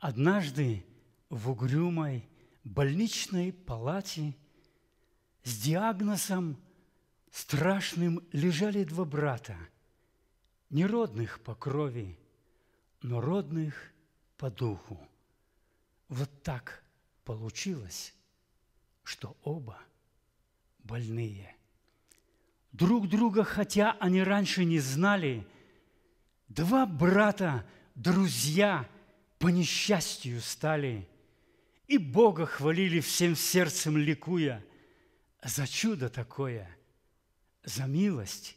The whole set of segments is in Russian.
Однажды в угрюмой больничной палате с диагнозом страшным лежали два брата, не родных по крови, но родных по духу. Вот так получилось, что оба больные. Друг друга, хотя они раньше не знали, два брата, друзья – по несчастью стали, и Бога хвалили всем сердцем ликуя за чудо такое, за милость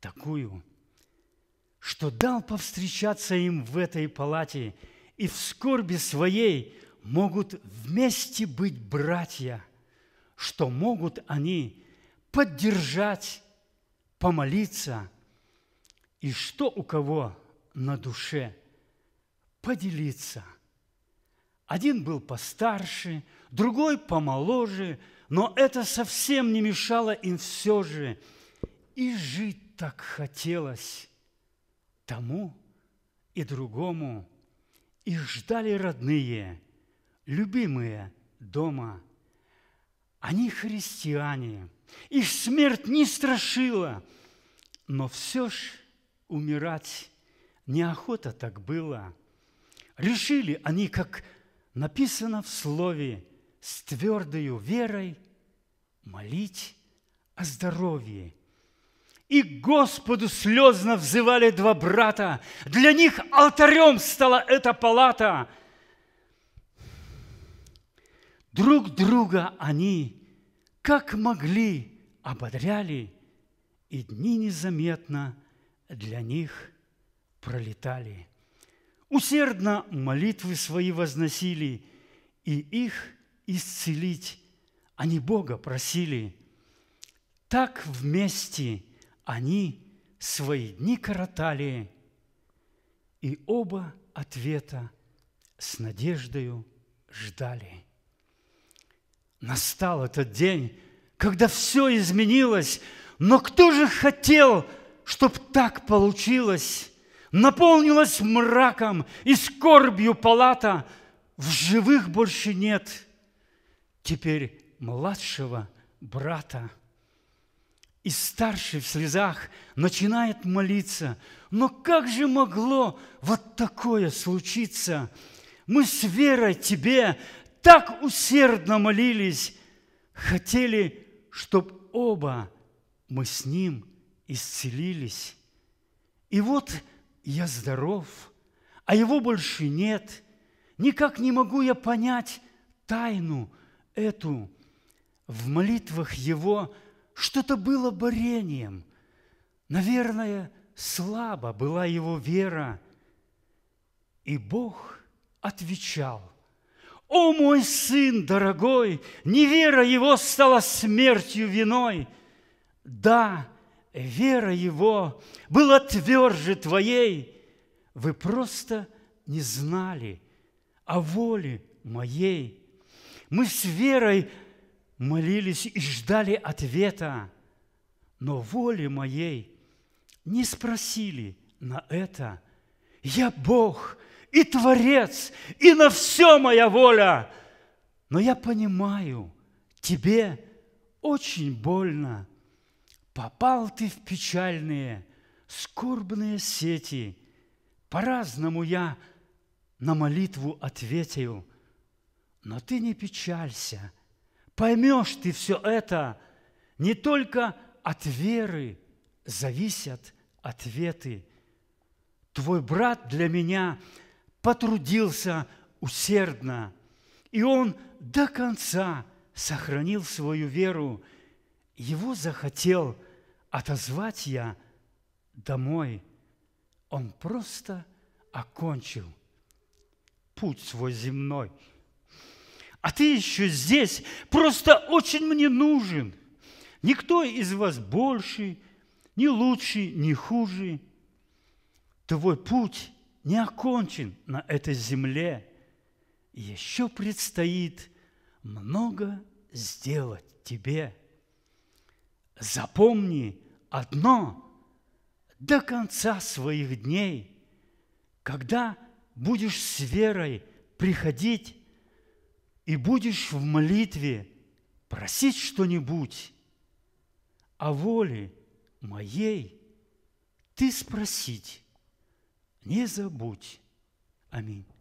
такую, что дал повстречаться им в этой палате, и в скорби своей могут вместе быть братья, что могут они поддержать, помолиться, и что у кого на душе – поделиться. Один был постарше, другой помоложе, но это совсем не мешало им все же. И жить так хотелось тому и другому. И ждали родные, любимые дома. Они христиане, их смерть не страшила, но все ж умирать неохота так было – Решили они, как написано в Слове, с твердою верой молить о здоровье. И Господу слезно взывали два брата. Для них алтарем стала эта палата. Друг друга они, как могли, ободряли, и дни незаметно для них пролетали – усердно молитвы свои возносили, и их исцелить они Бога просили. Так вместе они свои дни коротали, и оба ответа с надеждою ждали. Настал этот день, когда все изменилось, но кто же хотел, чтобы так получилось? наполнилась мраком и скорбью палата, в живых больше нет. Теперь младшего брата. И старший в слезах начинает молиться. Но как же могло вот такое случиться? Мы с верой Тебе так усердно молились, хотели, чтоб оба мы с Ним исцелились. И вот – я здоров, а его больше нет. Никак не могу я понять тайну эту. В молитвах его что-то было борением. Наверное, слаба была его вера. И Бог отвечал – «О мой сын дорогой, невера его стала смертью виной! Да, вера его была тверже твоей, вы просто не знали о воле моей. Мы с верой молились и ждали ответа, но воли моей не спросили на это. Я Бог и Творец, и на все моя воля. Но я понимаю, тебе очень больно – попал ты в печальные, скорбные сети. По-разному я на молитву ответил, но ты не печалься, поймешь ты все это, не только от веры зависят ответы. Твой брат для меня потрудился усердно, и он до конца сохранил свою веру. Его захотел – отозвать я домой. Он просто окончил путь свой земной. А ты еще здесь, просто очень мне нужен. Никто из вас больше, ни лучше, ни хуже. Твой путь не окончен на этой земле. Еще предстоит много сделать тебе – Запомни одно до конца своих дней, когда будешь с верой приходить и будешь в молитве просить что-нибудь о воле моей, ты спросить не забудь. Аминь.